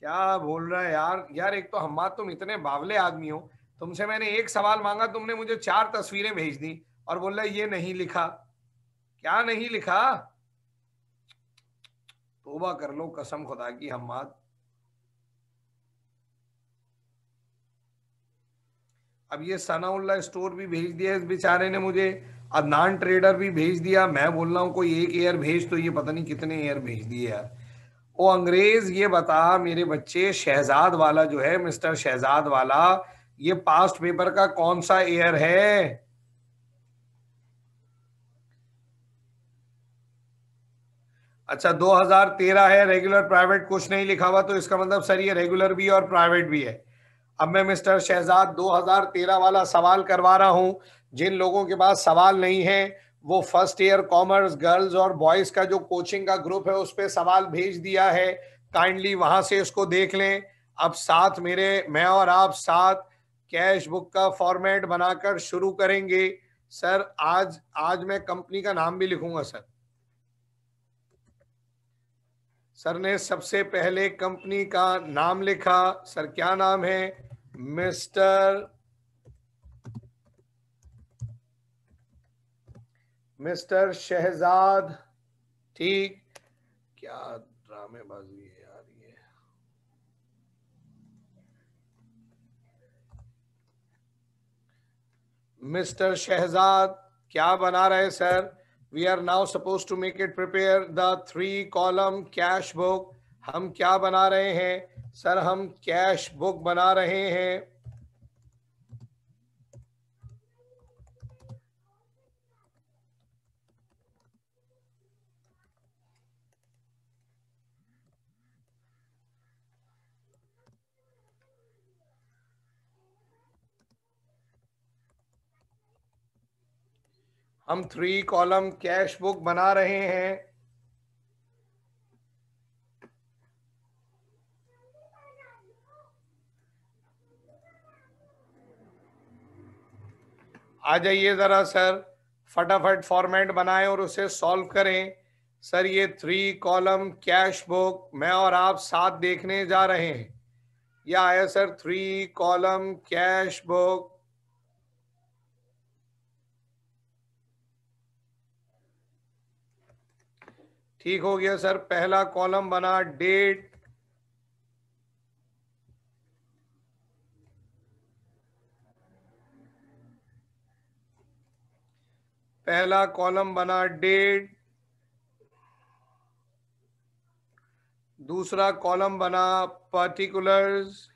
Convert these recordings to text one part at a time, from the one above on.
क्या बोल रहा है यार यार एक तो हम तुम इतने बावले आदमी हो तुमसे मैंने एक सवाल मांगा तुमने मुझे चार तस्वीरें भेज दी और बोल रहा ये नहीं लिखा क्या नहीं लिखा तोबा कर लो कसम खुदा की हम्माद अब ये सनाउल्ला स्टोर भी भेज दिया इस बेचारे ने मुझे अदनान ट्रेडर भी भेज दिया मैं बोल रहा हूँ कोई एक एयर भेज तो ये पता नहीं कितने एयर भेज दिए यार वो अंग्रेज ये बता मेरे बच्चे शहजाद वाला जो है मिस्टर शहजाद वाला ये पास्ट पेपर का कौन सा एयर है अच्छा 2013 है रेगुलर प्राइवेट कुछ नहीं लिखा हुआ तो इसका मतलब सर ये रेगुलर भी है और प्राइवेट भी है अब मैं मिस्टर शहजाद 2013 वाला सवाल करवा रहा हूं जिन लोगों के पास सवाल नहीं है वो फर्स्ट ईयर कॉमर्स गर्ल्स और बॉयज का जो कोचिंग का ग्रुप है उस पर सवाल भेज दिया है काइंडली वहां से इसको देख लें अब साथ मेरे मैं और आप साथ कैश बुक का फॉर्मेट बनाकर शुरू करेंगे सर आज आज मैं कंपनी का नाम भी लिखूंगा सर सर ने सबसे पहले कंपनी का नाम लिखा सर क्या नाम है मिस्टर मिस्टर शहजाद ठीक क्या ड्रामेबाजी है यार ये मिस्टर शहजाद क्या बना रहे sir we are now suppose to make it prepare the three column cash book हम क्या बना रहे हैं सर हम कैश बुक बना रहे हैं हम थ्री कॉलम कैश बुक बना रहे हैं आ जाइए ज़रा सर फटाफट फॉर्मेट बनाएं और उसे सॉल्व करें सर ये थ्री कॉलम कैश बुक मैं और आप साथ देखने जा रहे हैं या आया sir three column cash book ठीक हो गया सर पहला कॉलम बना डेट पहला कॉलम बना डेट दूसरा कॉलम बना पर्टिकुलर्स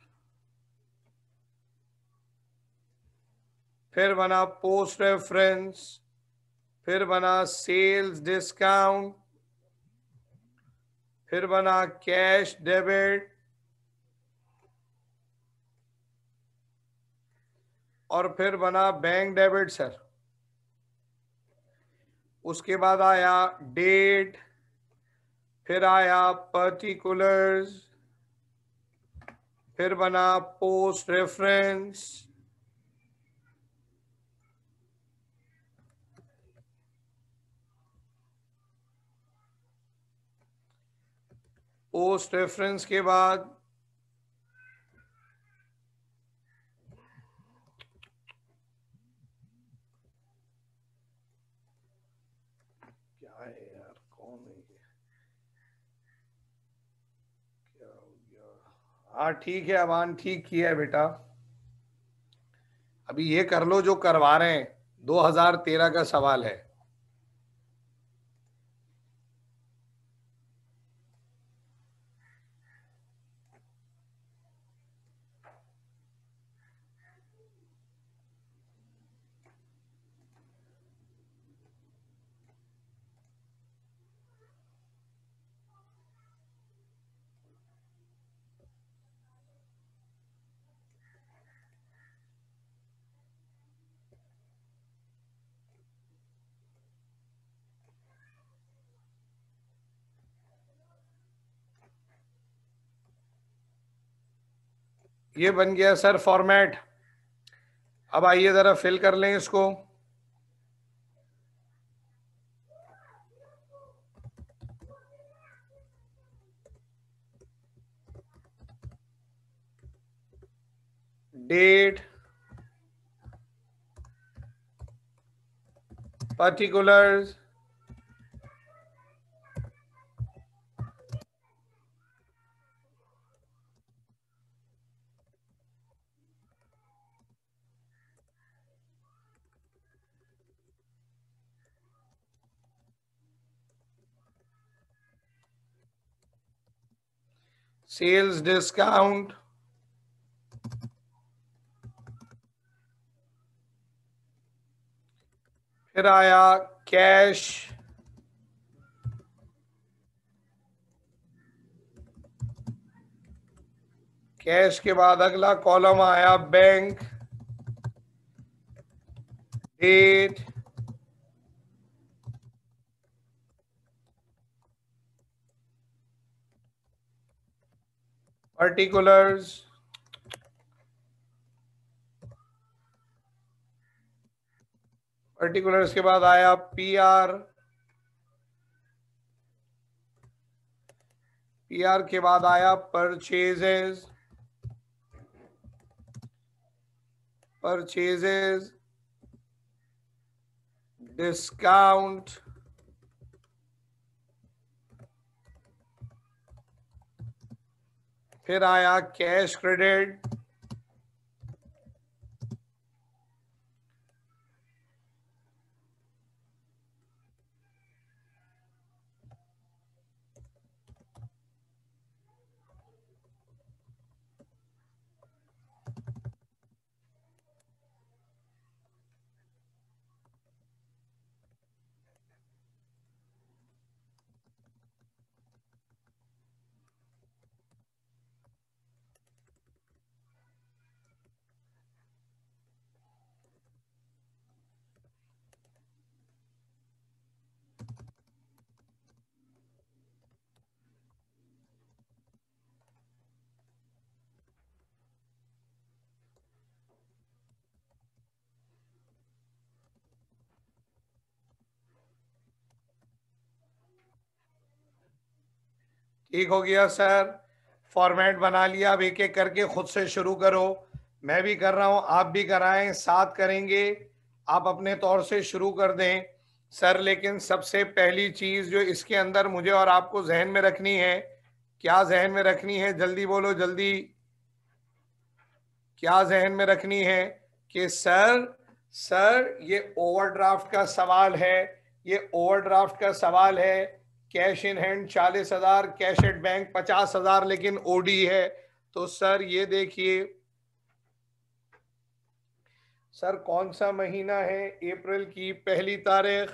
फिर बना पोस्ट रेफरेंस फिर बना सेल्स डिस्काउंट फिर बना कैश डेबिट और फिर बना बैंक डेबिट सर उसके बाद आया डेट फिर आया पर्टिकुलर्स फिर बना पोस्ट रेफरेंस पोस्ट रेफरेंस के बाद हाँ ठीक है अमान ठीक किया है बेटा अभी ये कर लो जो करवा रहे हैं 2013 का सवाल है ये बन गया सर फॉर्मेट अब आइए जरा फिल कर लें इसको डेट पर्टिकुलर्स sales discount फिर आया कैश कैश के बाद अगला कॉलम आया बैंक डेट particulars पर्टिकुलर्स के बाद आया पीआर पीआर के बाद आया परचेजेस परचेजेस डिस्काउंट फिर आया कैश क्रेडिट ठीक हो गया सर फॉर्मेट बना लिया अब एक एक करके खुद से शुरू करो मैं भी कर रहा हूँ आप भी कराएं साथ करेंगे आप अपने तौर से शुरू कर दें सर लेकिन सबसे पहली चीज़ जो इसके अंदर मुझे और आपको जहन में रखनी है क्या जहन में रखनी है जल्दी बोलो जल्दी क्या जहन में रखनी है कि सर सर ये ओवरड्राफ्ट का सवाल है ये ओवरड्राफ्ट का सवाल है कैश इन हैंड चालीस हजार कैश एट बैंक पचास हजार लेकिन ओडी है तो सर ये देखिए सर कौन सा महीना है अप्रैल की पहली तारीख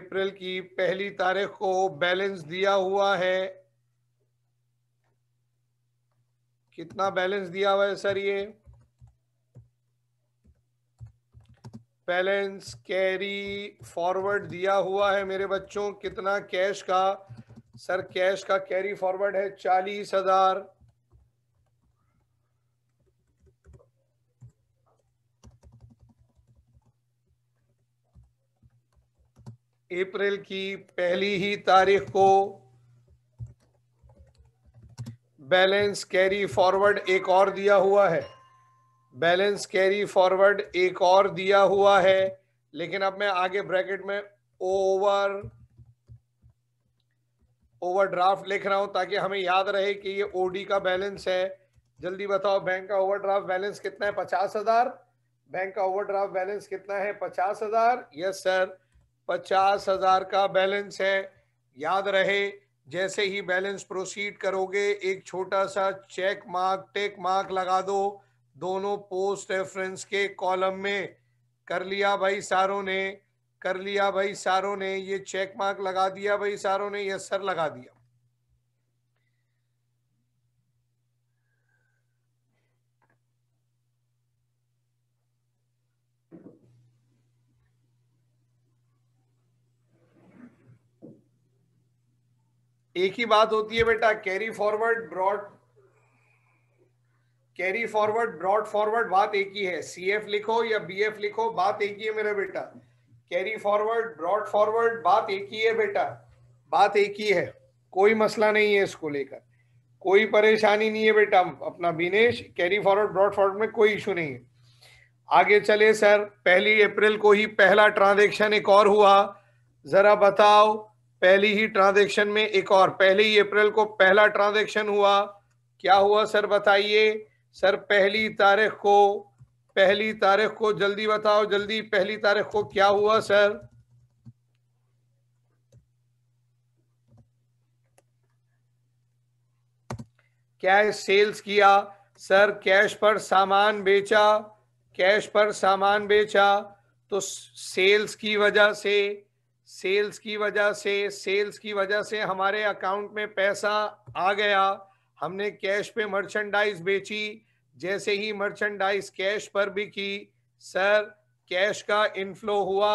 अप्रैल की पहली तारीख को बैलेंस दिया हुआ है कितना बैलेंस दिया हुआ है सर ये बैलेंस कैरी फॉरवर्ड दिया हुआ है मेरे बच्चों कितना कैश का सर कैश का कैरी फॉरवर्ड है चालीस हजार अप्रैल की पहली ही तारीख को बैलेंस कैरी फॉरवर्ड एक और दिया हुआ है बैलेंस कैरी फॉरवर्ड एक और दिया हुआ है लेकिन अब मैं आगे ब्रैकेट में ओवर ओवर ड्राफ्ट लिख रहा हूं ताकि हमें याद रहे कि ये ओडी का बैलेंस है जल्दी बताओ बैंक का ओवरड्राफ्ट बैलेंस कितना है पचास हजार बैंक का ओवरड्राफ्ट बैलेंस कितना है पचास हजार यस सर पचास हजार का बैलेंस है याद रहे जैसे ही बैलेंस प्रोसीड करोगे एक छोटा सा चेक मार्क टेक मार्क लगा दो दोनों पोस्ट रेफरेंस के कॉलम में कर लिया भाई सारों ने कर लिया भाई सारों ने ये चेक मार्क लगा दिया भाई सारों ने यस सर लगा दिया एक ही बात होती है बेटा carry forward brought carry forward brought forward बात एक ही है सी एफ लिखो या बी एफ लिखो बात एक ही है मेरा बेटा कैरी फॉरवर्ड ब्रॉड फॉरवर्ड बात एक ही है बेटा बात एक ही है कोई मसला नहीं है इसको लेकर कोई परेशानी नहीं है बेटा अपना बिनेश कैरी फॉरवर्ड ब्रॉड फॉरवर्ड में कोई इशू नहीं है आगे चले सर पहली अप्रैल को ही पहला ट्रांजेक्शन एक और हुआ जरा बताओ पहली ही ट्रांजेक्शन में एक और पहले ही अप्रैल को पहला ट्रांजेक्शन हुआ क्या हुआ सर बताइए सर पहली तारीख को पहली तारीख को जल्दी बताओ जल्दी पहली तारीख को क्या हुआ सर क्या सेल्स किया सर कैश पर सामान बेचा कैश पर सामान बेचा तो सेल्स की वजह से सेल्स की वजह से सेल्स की वजह से हमारे अकाउंट में पैसा आ गया हमने कैश पे मर्चेंडाइज बेची जैसे ही मर्चेंडाइज कैश पर भी की सर कैश का इनफ्लो हुआ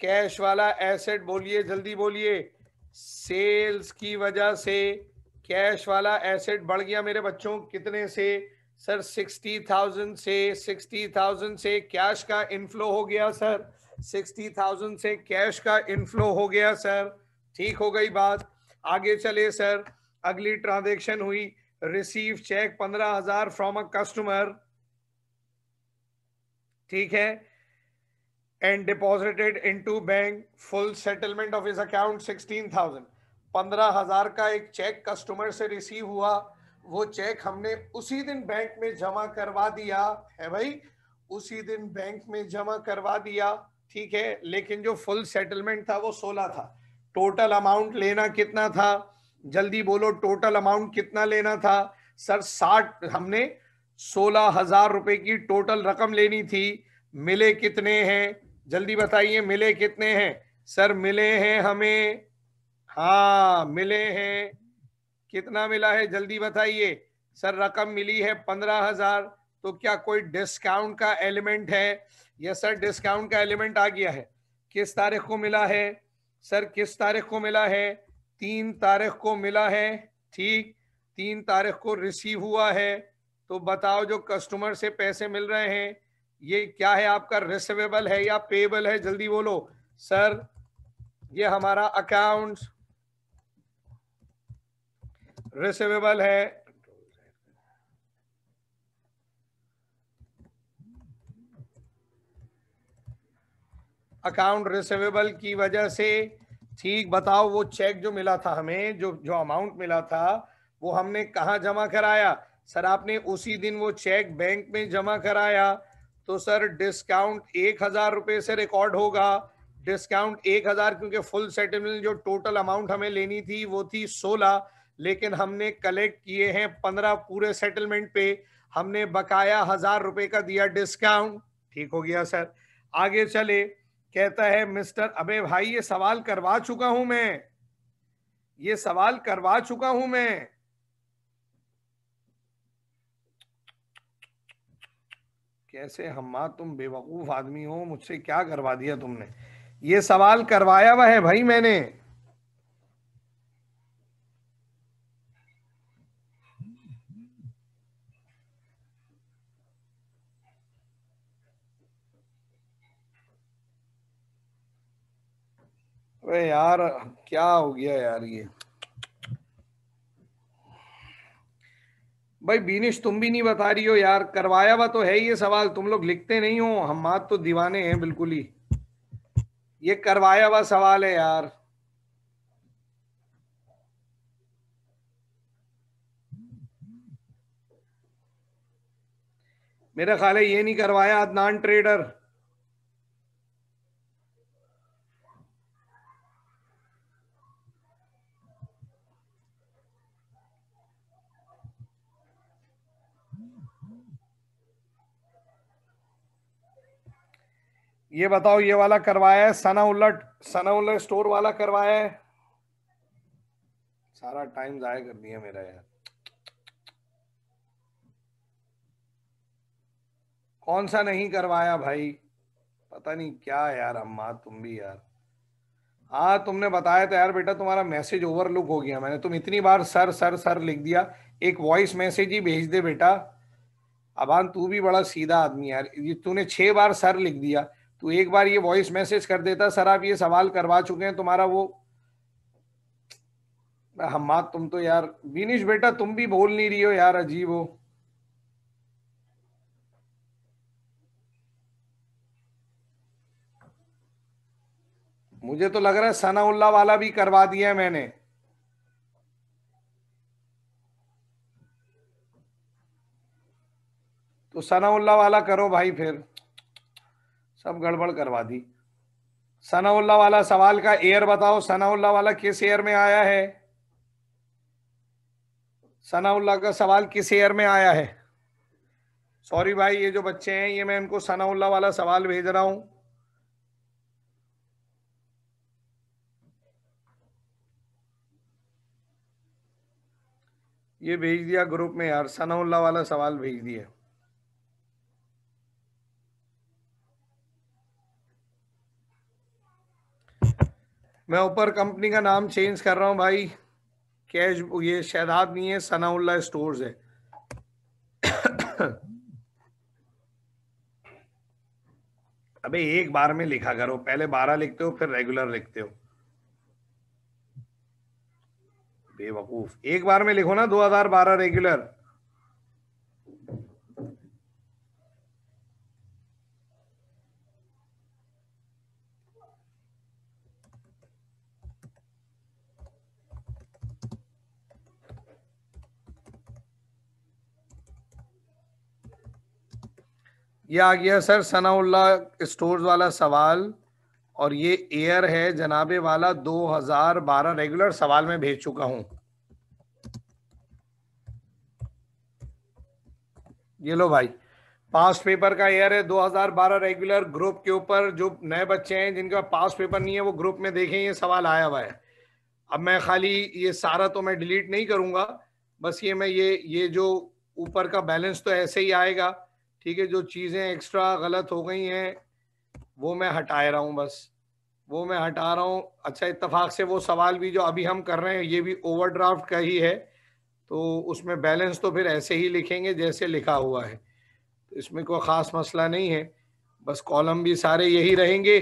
कैश वाला एसेट बोलिए जल्दी बोलिए सेल्स की वजह से कैश वाला एसेट बढ़ गया मेरे बच्चों कितने से सर सिक्सटी थाउजेंड से सिक्सटी थाउजेंड से कैश का इनफ्लो हो गया सर सिक्सटी थाउजेंड से कैश का इनफ्लो हो गया सर ठीक हो गई बात आगे चले सर अगली ट्रांजेक्शन हुई रिसीव चेक पंद्रह हजार फ्रॉम अ कस्टमर ठीक है and deposited into bank full settlement of his account sixteen thousand पंद्रह हजार का एक चेक कस्टमर से रिसीव हुआ वो चेक हमने उसी दिन बैंक में जमा करवा दिया है भाई उसी दिन बैंक में जमा करवा दिया ठीक है लेकिन जो फुल सेटलमेंट था वो सोलह था टोटल अमाउंट लेना कितना था जल्दी बोलो टोटल अमाउंट कितना लेना था सर साठ हमने सोलह हजार रुपए की टोटल रकम लेनी थी मिले कितने हैं जल्दी बताइए मिले कितने हैं सर मिले हैं हमें हाँ मिले हैं कितना मिला है जल्दी बताइए सर रकम मिली है पंद्रह हजार तो क्या कोई डिस्काउंट का एलिमेंट है यस सर डिस्काउंट का एलिमेंट आ गया है किस तारीख को मिला है सर किस तारीख को मिला है तीन तारीख को मिला है ठीक तीन तारीख को रिसीव हुआ है तो बताओ जो कस्टमर से पैसे मिल रहे हैं ये क्या है आपका रिसिवेबल है या पेबल है जल्दी बोलो सर ये हमारा अकाउंट रिसिवेबल है अकाउंट रिसिवेबल की वजह से ठीक बताओ वो चेक जो मिला था हमें जो जो अमाउंट मिला था वो हमने कहा जमा कराया सर आपने उसी दिन वो चेक बैंक में जमा कराया तो सर डिस्काउंट एक हजार रुपये से रिकॉर्ड होगा डिस्काउंट एक हजार क्योंकि फुल सेटलमेंट जो टोटल अमाउंट हमें लेनी थी वो थी सोलह लेकिन हमने कलेक्ट किए हैं पंद्रह पूरे सेटलमेंट पे हमने बकाया हजार रुपए का दिया डिस्काउंट ठीक हो गया सर आगे चले कहता है मिस्टर अबे भाई ये सवाल करवा चुका हूं मैं ये सवाल करवा चुका हूं मैं कैसे हम्मा तुम बेवकूफ आदमी हो मुझसे क्या करवा दिया तुमने ये सवाल करवाया हुआ है भाई मैंने अरे यार क्या हो गया यार ये भाई बीनिश तुम भी नहीं बता रही हो यार करवाया हुआ तो है ये सवाल तुम लोग लिखते नहीं हो हम मात तो दीवाने हैं बिल्कुल ही ये करवाया हुआ सवाल है यार मेरा ख्याल है ये नहीं करवाया अदनान ट्रेडर ये बताओ ये वाला करवाया है सना उलट सना उलट स्टोर वाला करवाया है सारा टाइम जाया कर दिया मेरा यार कौन सा नहीं करवाया भाई पता नहीं क्या यार अम्मा तुम भी यार हाँ तुमने बताया था तो यार बेटा तुम्हारा मैसेज ओवरलुक हो गया मैंने तुम इतनी बार सर सर सर लिख दिया एक वॉइस मैसेज ही भेज दे बेटा अबान तू भी बड़ा सीधा आदमी यार तूने छह बार सर लिख दिया तो एक बार ये वॉइस मैसेज कर देता सर आप ये सवाल करवा चुके हैं तुम्हारा वो हम माँ तुम तो यार विनीश बेटा तुम भी बोल नहीं रही हो यार अजीब हो मुझे तो लग रहा है सनाउल्ला वाला भी करवा दिया है मैंने तो सनाउल्ला वाला करो भाई फिर सब गड़बड़ करवा दी सनाउल्ला वाला सवाल का एयर बताओ सनाउल्ला वाला किस एयर में आया है सनाउल्ला का सवाल किस एयर में आया है सॉरी भाई ये जो बच्चे हैं ये मैं इनको सनाउल्ला वाला सवाल भेज रहा हूं ये भेज दिया ग्रुप में यार सनाउल्ला वाला सवाल भेज दिया मैं ऊपर कंपनी का नाम चेंज कर रहा हूँ भाई कैश ये शहदाद नहीं है सनाउल्ला स्टोर्स है अबे एक बार में लिखा करो पहले बारह लिखते हो फिर रेगुलर लिखते हो बेवकूफ एक बार में लिखो ना 2012 रेगुलर ये आ गया सर सनाउल्ला स्टोर्स वाला सवाल और ये एयर है जनाबे वाला 2012 रेगुलर सवाल में भेज चुका हूं ये लो भाई पास्ट पेपर का एयर है 2012 रेगुलर ग्रुप के ऊपर जो नए बच्चे हैं जिनका पास्ट पेपर नहीं है वो ग्रुप में देखें ये सवाल आया हुआ है अब मैं खाली ये सारा तो मैं डिलीट नहीं करूंगा बस ये मैं ये ये जो ऊपर का बैलेंस तो ऐसे ही आएगा ठीक है जो चीज़ें एक्स्ट्रा गलत हो गई हैं वो मैं हटा रहा हूँ बस वो मैं हटा रहा हूँ अच्छा इतफाक से वो सवाल भी जो अभी हम कर रहे हैं ये भी ओवरड्राफ्ट का ही है तो उसमें बैलेंस तो फिर ऐसे ही लिखेंगे जैसे लिखा हुआ है तो इसमें कोई ख़ास मसला नहीं है बस कॉलम भी सारे यही रहेंगे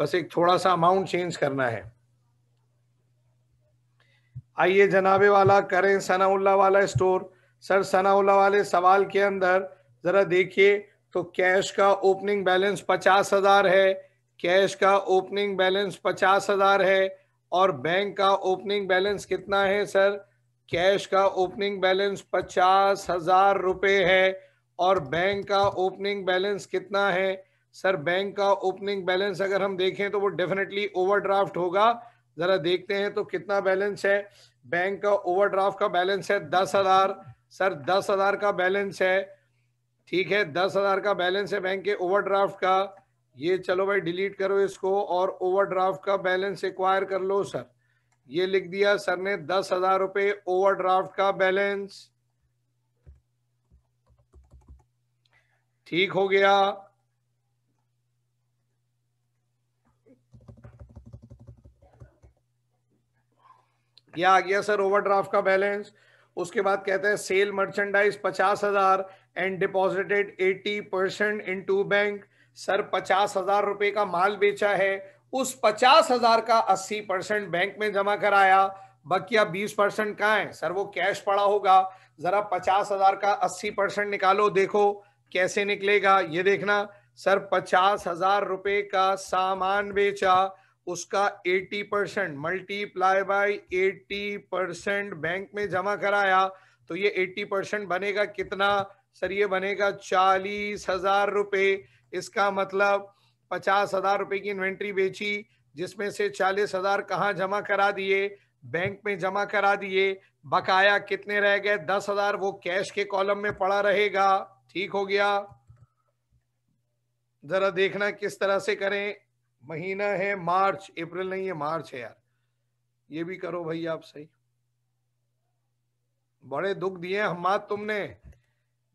बस एक थोड़ा सा अमाउंट चेंज करना है आइए जनाबे वाला करें सनाउल्ला वाला स्टोर सर सनाउल्ला वाले सवाल के अंदर जरा देखिए तो कैश का ओपनिंग बैलेंस पचास हजार है कैश का ओपनिंग बैलेंस पचास हजार है और बैंक का ओपनिंग बैलेंस कितना है सर कैश का ओपनिंग बैलेंस पचास हजार रुपये है और बैंक का ओपनिंग बैलेंस कितना है सर बैंक का ओपनिंग बैलेंस अगर हम देखें तो वो डेफिनेटली ओवरड्राफ्ट होगा जरा देखते हैं तो कितना बैलेंस है बैंक का ओवरड्राफ्ट का बैलेंस है दस हजार सर दस हजार का बैलेंस है ठीक है दस हजार का बैलेंस है बैंक के ओवरड्राफ्ट का ये चलो भाई डिलीट करो इसको और ओवरड्राफ्ट का बैलेंस एक्वायर कर लो सर ये लिख दिया सर ने दस हजार रुपए ओवरड्राफ्ट का बैलेंस ठीक हो गया यह आ गया सर ओवरड्राफ्ट का बैलेंस उसके बाद कहते हैं सेल मर्चेंडाइज पचास हजार and deposited 80 percent into bank sir पचास हजार रुपए का माल बेचा है उस पचास हजार का अस्सी परसेंट बैंक में जमा कराया बकिया बीस परसेंट कहा है सर वो कैश पड़ा होगा जरा पचास हजार का अस्सी परसेंट निकालो देखो कैसे निकलेगा ये देखना सर पचास हजार रुपए का सामान बेचा उसका 80 percent multiply by eighty percent bank में जमा कराया तो ये 80 परसेंट बनेगा कितना सर ये बनेगा चालीस हजार रुपये इसका मतलब पचास हजार रुपये की इन्वेंट्री बेची जिसमें से चालीस हजार कहाँ जमा करा दिए बैंक में जमा करा दिए बकाया कितने रह गए दस हजार वो कैश के कॉलम में पड़ा रहेगा ठीक हो गया जरा देखना किस तरह से करें महीना है मार्च अप्रैल नहीं है मार्च है यार ये भी करो भाई आप सही बड़े दुख दिए हम तुमने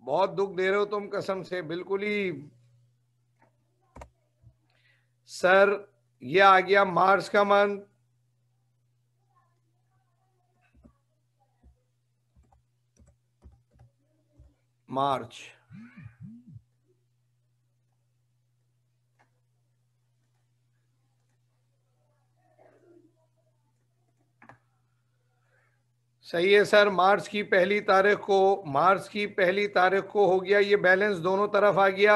बहुत दुख दे रहे हो तुम कसम से बिल्कुल ही सर ये आ गया मार्च का मंथ मार्च सही है सर मार्च की पहली तारीख को मार्च की पहली तारीख को हो गया ये बैलेंस दोनों तरफ आ गया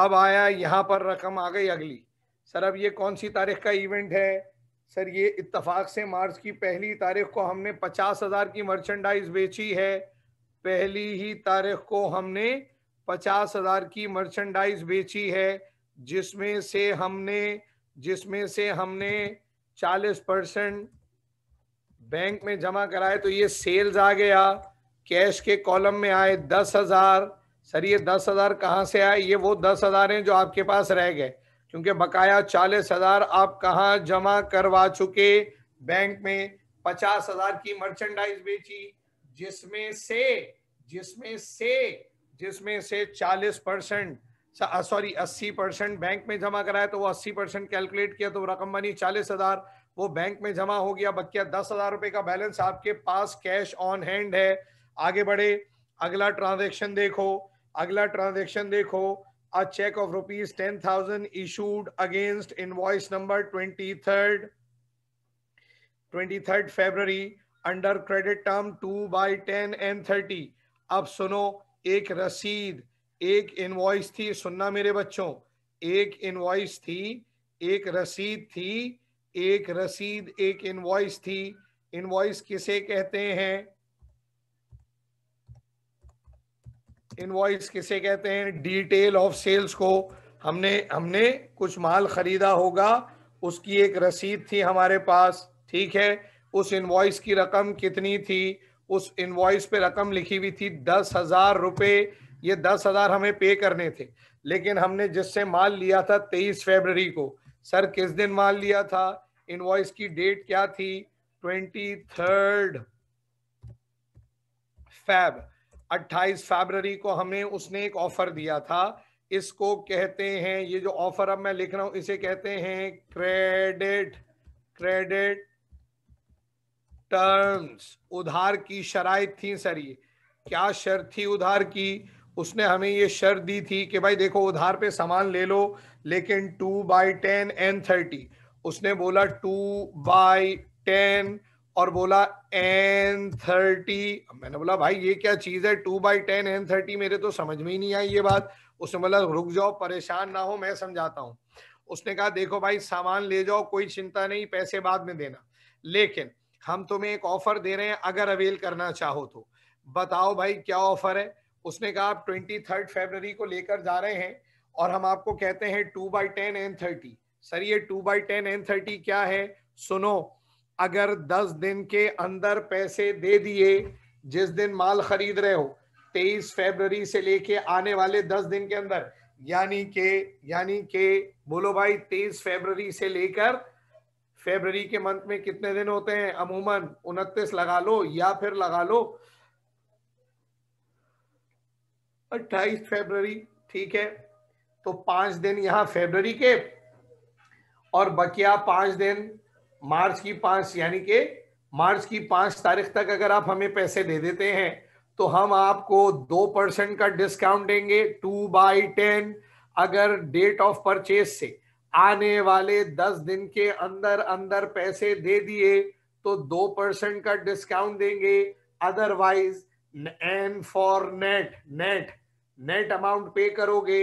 अब आया यहाँ पर रकम आ गई अगली सर अब ये कौन सी तारीख का इवेंट है सर ये इतफ़ाक़ से मार्च की पहली तारीख को हमने पचास हज़ार की मर्चेंडाइज बेची है पहली ही तारीख को हमने पचास हज़ार की मर्चेंडाइज बेची है जिसमें से हमने जिसमें से हमने चालीस परसेंट बैंक में जमा कराए तो ये सेल्स आ गया कैश के कॉलम में आए दस हजार सर ये दस हजार कहाँ से आए ये वो दस हजार है जो आपके पास रह गए क्योंकि बकाया चालीस हजार आप कहाँ जमा करवा चुके बैंक में पचास हजार की मर्चेंडाइज बेची जिसमें से जिसमें से जिसमें से चालीस परसेंट सॉरी अस्सी परसेंट बैंक में जमा कराया तो वो अस्सी परसेंट कैलकुलेट किया तो रकम बनी चालीस हजार वो बैंक में जमा हो गया बकिया दस हजार रुपए का बैलेंस आपके पास कैश ऑन हैंड है आगे बढ़े अगला ट्रांजेक्शन देखो अगला ट्रांजेक्शन देखो a cheque of rupees ten thousand issued against invoice number twenty third twenty third February under credit term two by ten and thirty अब सुनो एक रसीद एक इनवॉइस थी सुनना मेरे बच्चों एक इनवॉइस थी एक रसीद थी एक रसीद एक इनवॉइस थी इनवॉइस किसे कहते हैं इनवॉइस किसे कहते हैं डिटेल ऑफ सेल्स को हमने हमने कुछ माल खरीदा होगा उसकी एक रसीद थी हमारे पास ठीक है उस इनवॉइस की रकम कितनी थी उस इनवॉइस पे रकम लिखी हुई थी दस हजार रुपये ये दस हजार हमें पे करने थे लेकिन हमने जिससे माल लिया था तेईस फेबररी को सर किस दिन माल लिया था इनवॉइस की डेट क्या थी ट्वेंटी थर्ड फैब अट्ठाईस फेबररी को हमें उसने एक ऑफर दिया था इसको कहते हैं ये जो ऑफर अब मैं लिख रहा हूं इसे कहते हैं क्रेडिट क्रेडिट टर्म्स उधार की शराय थी सर ये क्या शर्त थी उधार की उसने हमें ये शर्त दी थी कि भाई देखो उधार पे सामान ले लो लेकिन two by ten and thirty उसने बोला टू बाई टेन और बोला एन थर्टी मैंने बोला भाई ये क्या चीज है two by ten n thirty मेरे तो समझ में ही नहीं आई ये बात उसने बोला रुक जाओ परेशान ना हो मैं समझाता हूँ उसने कहा देखो भाई सामान ले जाओ कोई चिंता नहीं पैसे बाद में देना लेकिन हम तुम्हें एक ऑफर दे रहे हैं अगर अवेल करना चाहो तो बताओ भाई क्या ऑफर है उसने कहा आप ट्वेंटी थर्ड को लेकर जा रहे हैं और हम आपको कहते हैं two by ten n thirty sir ये two by ten n thirty क्या है सुनो अगर दस दिन के अंदर पैसे दे दिए जिस दिन माल खरीद रहे हो तेईस फरवरी से लेके आने वाले दस दिन के अंदर यानी के यानी के बोलो भाई तेईस फरवरी से लेकर फरवरी के मंथ में कितने दिन होते हैं अमूमन उनतीस लगा लो या फिर लगा लो अट्ठाईस फरवरी ठीक है तो पांच दिन यहां फरवरी के और बकिया पांच दिन मार्च की पांच यानी के मार्च की पांच तारीख तक अगर आप हमें पैसे दे देते हैं तो हम आपको दो परसेंट का डिस्काउंट देंगे टू बाई टेन अगर डेट ऑफ परचेज से आने वाले दस दिन के अंदर अंदर पैसे दे दिए तो दो परसेंट का डिस्काउंट देंगे otherwise n for net net net amount pay करोगे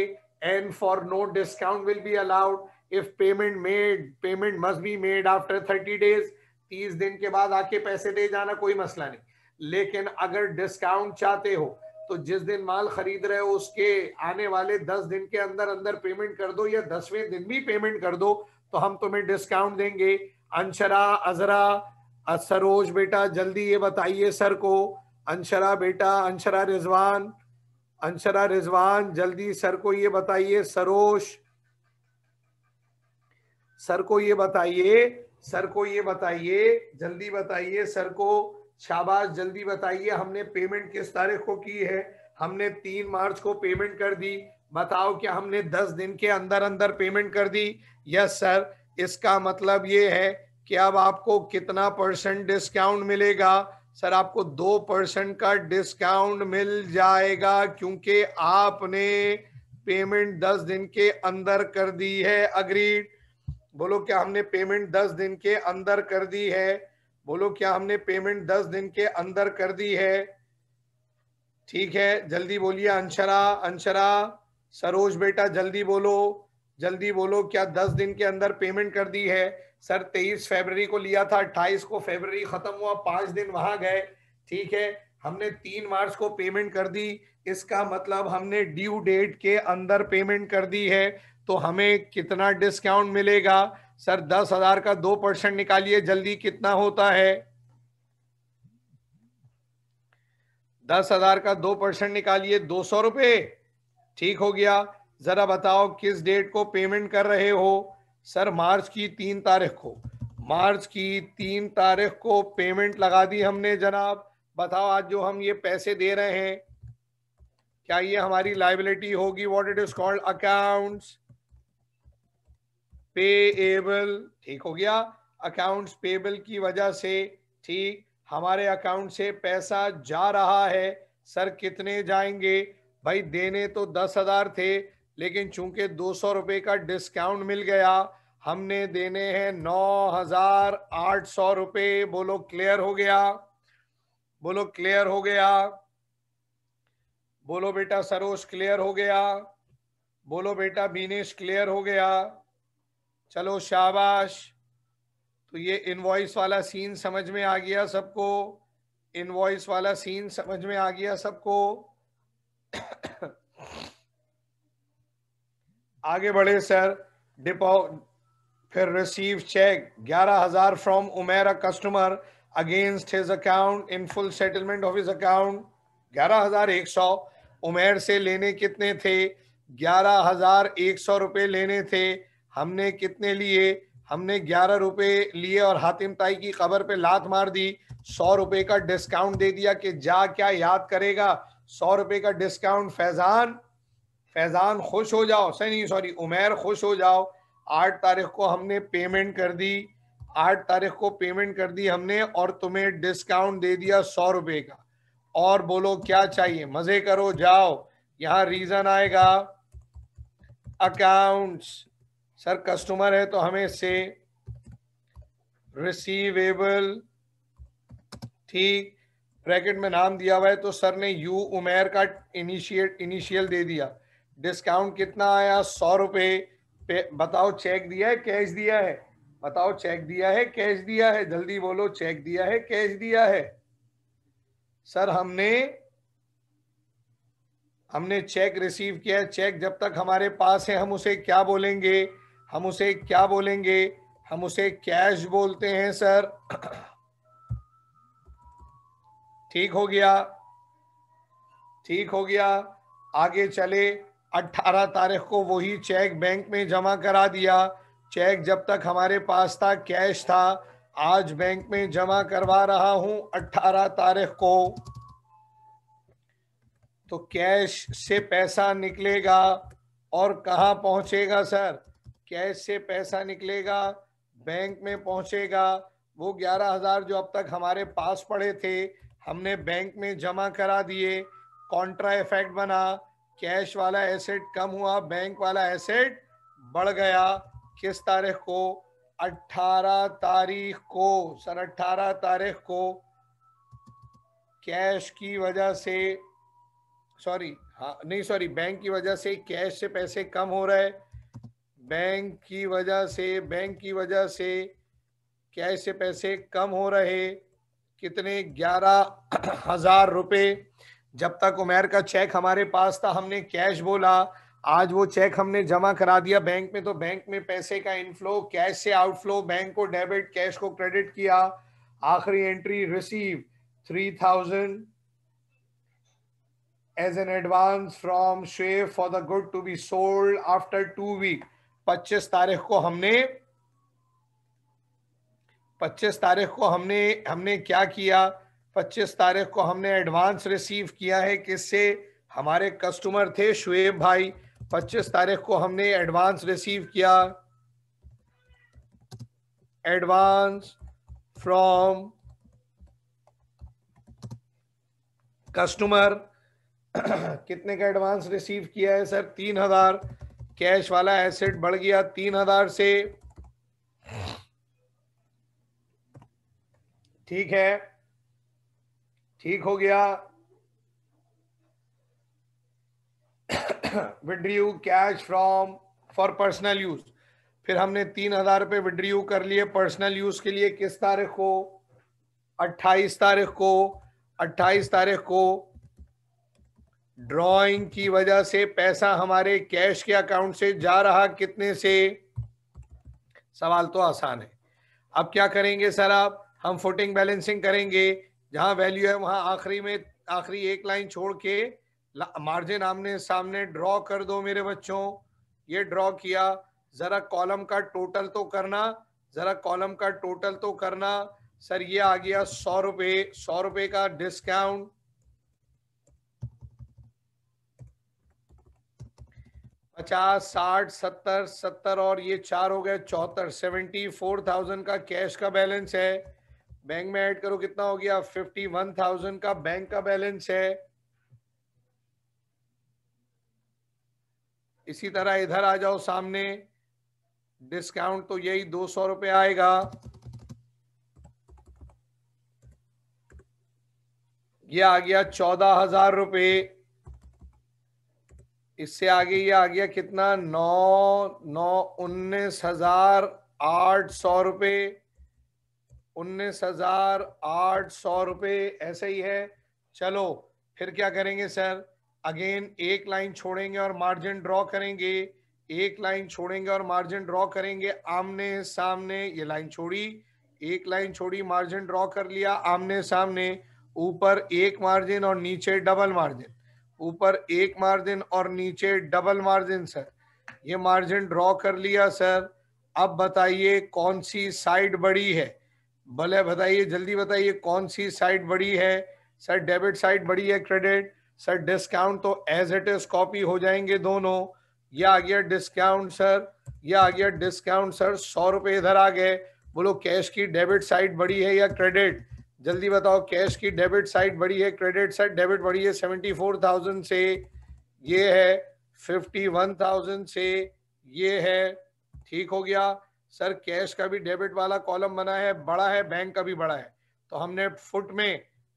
n for no discount will be allowed if payment made payment must be made after thirty days तीस दिन के बाद आके पैसे दे जाना कोई मसला नहीं लेकिन अगर डिस्काउंट चाहते हो तो जिस दिन माल खरीद रहे हो उसके आने वाले दस दिन के अंदर अंदर पेमेंट कर दो या दसवें दिन भी पेमेंट कर दो तो हम तुम्हें डिस्काउंट देंगे अंशरा अजरा सरोज बेटा जल्दी ये बताइए सर को अंशरा बेटा अंशरा रिजवान अंशरा रिजवान जल्दी सर को ये बताइए सरोज सर को ये बताइए सर को ये बताइए जल्दी बताइए सर को शाबाश जल्दी बताइए हमने पेमेंट किस तारीख को की है हमने तीन मार्च को पेमेंट कर दी बताओ क्या हमने दस दिन के अंदर अंदर पेमेंट कर दी यस सर इसका मतलब ये है कि अब आपको कितना परसेंट डिस्काउंट मिलेगा सर आपको दो परसेंट का डिस्काउंट मिल जाएगा क्योंकि आपने पेमेंट दस दिन के अंदर कर दी है अग्रीड बोलो क्या हमने पेमेंट दस दिन के अंदर कर दी है बोलो क्या हमने पेमेंट दस दिन के अंदर कर दी है ठीक है जल्दी बोलिए अंशरा अंशरा सरोज बेटा जल्दी बोलो जल्दी बोलो क्या दस दिन के अंदर पेमेंट कर दी है सर तेईस फरवरी को लिया था अट्ठाईस को फरवरी खत्म हुआ पांच दिन वहां गए ठीक है हमने तीन मार्च को पेमेंट कर दी इसका मतलब हमने ड्यू डेट के अंदर पेमेंट कर दी है तो हमें कितना डिस्काउंट मिलेगा सर दस हजार का दो परसेंट निकालिए जल्दी कितना होता है दस हजार का दो परसेंट निकालिए दो सौ रुपये ठीक हो गया जरा बताओ किस डेट को पेमेंट कर रहे हो सर मार्च की तीन तारीख को मार्च की तीन तारीख को पेमेंट लगा दी हमने जनाब बताओ आज जो हम ये पैसे दे रहे हैं क्या ये हमारी लाइबिलिटी होगी what it is called accounts payable ठीक हो गया अकाउंट्स पेबल की वजह से ठीक हमारे अकाउंट से पैसा जा रहा है सर कितने जाएंगे भाई देने तो दस हजार थे लेकिन चूंकि दो सौ रुपए का डिस्काउंट मिल गया हमने देने हैं नौ हजार आठ सौ रुपये बोलो क्लियर हो गया बोलो क्लियर हो गया बोलो बेटा सरोज क्लियर हो गया बोलो बेटा बीनेश क्लियर हो गया चलो शाबाश तो ये इनवॉइस वाला सीन समझ में आ गया सबको इनवॉइस वाला सीन समझ में आ गया सबको आगे बढ़े सर डिपो फिर रिसीव चेक ग्यारह हजार from Umer a customer against his account in full settlement of his account ग्यारह हजार एक सौ उमेर से लेने कितने थे ग्यारह हजार एक सौ रुपए लेने थे हमने कितने लिए हमने ग्यारह रुपए लिए और हातिम ताई की खबर पे लात मार दी सौ रुपए का डिस्काउंट दे दिया कि जा क्या याद करेगा सौ रुपए का डिस्काउंट फैजान फैजान खुश हो जाओ सही नहीं सॉरी उमेर खुश हो जाओ आठ तारीख को हमने पेमेंट कर दी आठ तारीख को पेमेंट कर दी हमने और तुम्हें डिस्काउंट दे दिया सौ रुपए का और बोलो क्या चाहिए मजे करो जाओ यहाँ रीजन आएगा अकाउंट्स सर कस्टमर है तो हमें से रिसीवेबल ठीक ब्रैकेट में नाम दिया हुआ है तो सर ने यू उमेर का इनिशियट इनिशियल दे दिया डिस्काउंट कितना आया सौ रुपए बताओ चेक दिया है कैश दिया है बताओ चेक दिया है कैश दिया है जल्दी बोलो चेक दिया है कैश दिया है सर हमने हमने चेक रिसीव किया चेक जब तक हमारे पास है हम उसे क्या बोलेंगे हम उसे क्या बोलेंगे हम उसे कैश बोलते हैं सर ठीक हो गया ठीक हो गया आगे चले 18 तारीख को वही चेक बैंक में जमा करा दिया चेक जब तक हमारे पास था कैश था आज बैंक में जमा करवा रहा हूं 18 तारीख को तो कैश से पैसा निकलेगा और कहा पहुंचेगा सर कैश से पैसा निकलेगा बैंक में पहुंचेगा वो ग्यारह हजार जो अब तक हमारे पास पड़े थे हमने बैंक में जमा करा दिए कॉन्ट्रा इफेक्ट बना कैश वाला एसेट कम हुआ बैंक वाला एसेट बढ़ गया किस तारीख को 18 तारीख को सर 18 तारीख को कैश की वजह से सॉरी हाँ नहीं सॉरी बैंक की वजह से कैश से पैसे कम हो रहे बैंक की वजह से बैंक की वजह से क्या इससे पैसे कम हो रहे कितने ग्यारह हजार रुपये जब तक उमेर का चेक हमारे पास था हमने कैश बोला आज वो चेक हमने जमा करा दिया बैंक में तो बैंक में पैसे का इनफ्लो कैश से आउटफ्लो बैंक को डेबिट कैश को क्रेडिट किया आखिरी entry receive three thousand as an advance from Shef for the good to be sold after two week पच्चीस तारीख को हमने पच्चीस तारीख को हमने हमने क्या किया पच्चीस तारीख को हमने एडवांस रिसीव किया है किससे हमारे कस्टमर थे शुएब भाई पच्चीस तारीख को हमने एडवांस रिसीव किया एडवांस फ्रॉम कस्टमर कितने का एडवांस रिसीव किया है सर तीन हजार कैश वाला एसेट बढ़ गया तीन हजार से ठीक है ठीक हो गया withdrew cash from for personal use फिर हमने तीन हजार रुपये विड्रीव कर लिए पर्सनल यूज के लिए किस तारीख को अट्ठाईस तारीख को अट्ठाईस तारीख को ड्रॉइंग की वजह से पैसा हमारे कैश के अकाउंट से जा रहा कितने से सवाल तो आसान है अब क्या करेंगे सर आप हम फुटिंग बैलेंसिंग करेंगे जहां वैल्यू है वहां आखिरी में आखिरी एक लाइन छोड़ के मार्जिन आमने सामने ड्रॉ कर दो मेरे बच्चों ये ड्रॉ किया जरा कॉलम का टोटल तो करना जरा कॉलम का टोटल तो करना सर ये आ गया सौ रुपये सौ रुपये का डिस्काउंट पचास साठ सत्तर सत्तर और ये चार हो गए चौहत्तर सेवेंटी फोर थाउजेंड का कैश का बैलेंस है बैंक में ऐड करो कितना हो गया फिफ्टी वन थाउजेंड का बैंक का बैलेंस है इसी तरह इधर आ जाओ सामने डिस्काउंट तो यही दो सौ रुपये आएगा ये आ गया चौदह हजार रुपये इससे आगे ये आ गया कितना नौ नौ उन्नीस हजार आठ सौ रुपये उन्नीस हजार आठ सौ रुपये ऐसे ही है चलो फिर क्या करेंगे सर अगेन एक लाइन छोड़ेंगे और मार्जिन ड्रॉ करेंगे एक लाइन छोड़ेंगे और मार्जिन ड्रॉ करेंगे आमने सामने ये लाइन छोड़ी एक लाइन छोड़ी मार्जिन ड्रॉ कर लिया आमने सामने ऊपर एक मार्जिन और नीचे डबल मार्जिन ऊपर एक मार्जिन और नीचे डबल मार्जिन सर ये मार्जिन ड्रॉ कर लिया सर अब बताइए कौन सी साइड बड़ी है भले बताइए जल्दी बताइए कौन सी साइड बड़ी है सर डेबिट साइड बड़ी है क्रेडिट सर डिस्काउंट तो एज इट इज कॉपी हो जाएंगे दोनों ये आ गया डिस्काउंट सर ये आ गया डिस्काउंट सर सौ रुपये इधर आ गए बोलो कैश की डेबिट साइड बड़ी है या क्रेडिट जल्दी बताओ कैश की डेबिट साइड बड़ी है क्रेडिट साइड डेबिट बड़ी है सेवेंटी फोर थाउजेंड से ये है फिफ्टी वन थाउजेंड से ये है ठीक हो गया सर कैश का भी डेबिट वाला कॉलम बना है बड़ा है बैंक का भी बड़ा है तो हमने फुट में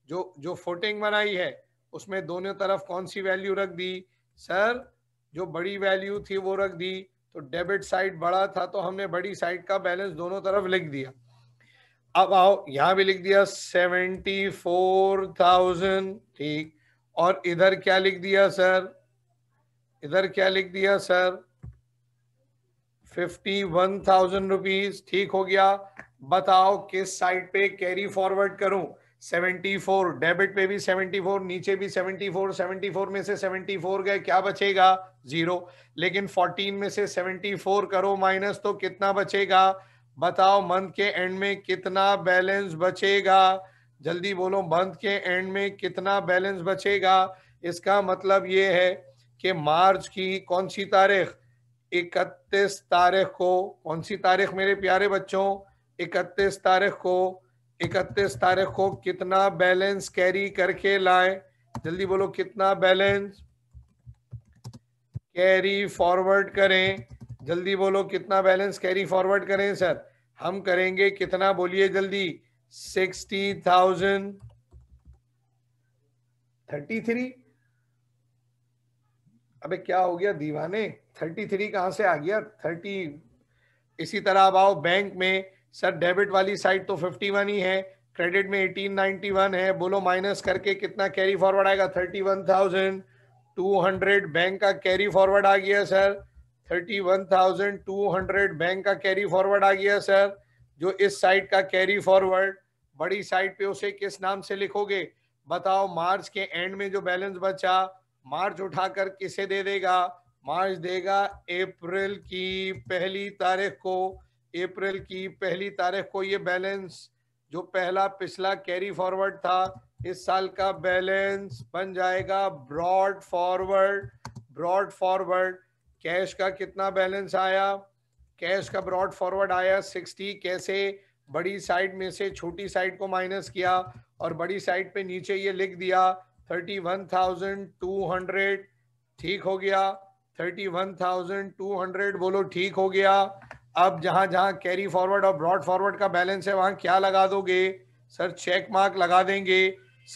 जो जो फुटिंग बनाई है उसमें दोनों तरफ कौन सी वैल्यू रख दी सर जो बड़ी वैल्यू थी वो रख दी तो डेबिट साइड बड़ा था तो हमने बड़ी साइड का बैलेंस दोनों तरफ लिख दिया अब आओ यहां भी लिख दिया सेवेंटी फोर थाउजेंड ठीक और इधर क्या लिख दिया सर इधर क्या लिख दिया sir fifty one thousand rupees ठीक हो गया बताओ किस साइड पे कैरी फॉरवर्ड करूं सेवेंटी फोर डेबिट पे भी सेवेंटी फोर नीचे भी सेवेंटी फोर सेवेंटी फोर में से सेवेंटी फोर गए क्या बचेगा जीरो लेकिन फोर्टीन में से सेवेंटी फोर करो माइनस तो कितना बचेगा बताओ मंथ के एंड में कितना बैलेंस बचेगा जल्दी बोलो मंथ के एंड में कितना बैलेंस बचेगा इसका मतलब ये है कि मार्च की कौन सी तारीख इकतीस तारीख को कौन सी तारीख मेरे प्यारे बच्चों इकतीस तारीख को इकतीस तारीख को कितना बैलेंस कैरी करके लाए जल्दी बोलो कितना बैलेंस कैरी फॉरवर्ड करें जल्दी बोलो कितना बैलेंस कैरी फॉरवर्ड करें सर हम करेंगे कितना बोलिए जल्दी सिक्सटी थाउजेंड थर्टी थ्री अबे क्या हो गया दीवाने थर्टी थ्री कहां से आ गया थर्टी इसी तरह आप आओ बैंक में सर डेबिट वाली साइड तो फिफ्टी वन ही है क्रेडिट में एटीन नाइनटी वन है बोलो माइनस करके कितना कैरी फॉरवर्ड आएगा thirty one thousand two hundred bank का कैरी फॉरवर्ड आ गया sir thirty one thousand two hundred bank का कैरी फॉरवर्ड आ गया सर जो इस साइड का कैरी फॉरवर्ड बड़ी साइड पे उसे किस नाम से लिखोगे बताओ मार्च के एंड में जो बैलेंस बचा मार्च उठाकर किसे दे देगा मार्च देगा अप्रैल की पहली तारीख को अप्रैल की पहली तारीख को ये बैलेंस जो पहला पिछला कैरी फॉरवर्ड था इस साल का बैलेंस बन जाएगा brought forward brought forward cash का कितना बैलेंस आया कैश का ब्रॉड फॉरवर्ड आया 60 कैसे बड़ी साइड में से छोटी साइड को माइनस किया और बड़ी साइड पे नीचे ये लिख दिया 31,200 ठीक हो गया 31,200 बोलो ठीक हो गया अब जहां जहां कैरी फॉरवर्ड और ब्रॉड फॉरवर्ड का बैलेंस है वहां क्या लगा दोगे सर चेक मार्क लगा देंगे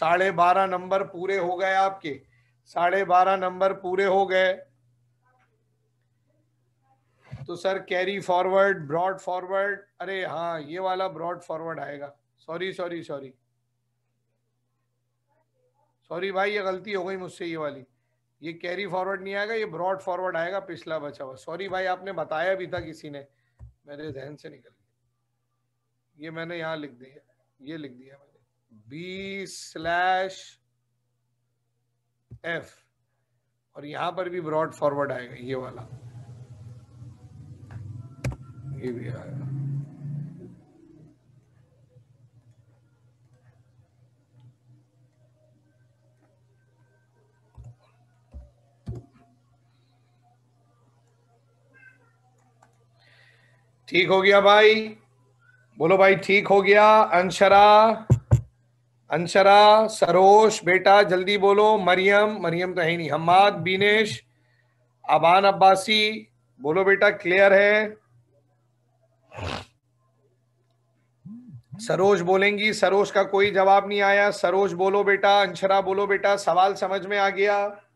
साढ़े बारह नंबर पूरे हो गए आपके साढ़े बारह नंबर पूरे हो गए तो sir carry forward brought forward अरे हाँ ये वाला ब्रॉड फॉरवर्ड आएगा सॉरी सॉरी सॉरी सॉरी भाई ये गलती हो गई मुझसे ये वाली ये कैरी फॉरवर्ड नहीं आएगा ये ब्रॉड फॉरवर्ड आएगा पिछला बचा हुआ सॉरी भाई आपने बताया भी था किसी ने मेरे जहन से निकल गया ये मैंने यहाँ लिख दिया ये लिख दिया मैंने बी स्लैश एफ और यहाँ पर भी ब्रॉड फॉरवर्ड आएगा ये वाला ये भी आएगा ठीक हो गया भाई बोलो भाई ठीक हो गया अंशरा अंशरा सरोश बेटा जल्दी बोलो मरियम मरियम तो है नहीं हमाद बीनेश अबान अब्बासी बोलो बेटा क्लियर है सरोज बोलेंगी सरोज का कोई जवाब नहीं आया सरोज बोलो बेटा अंशरा बोलो बेटा सवाल समझ में आ गया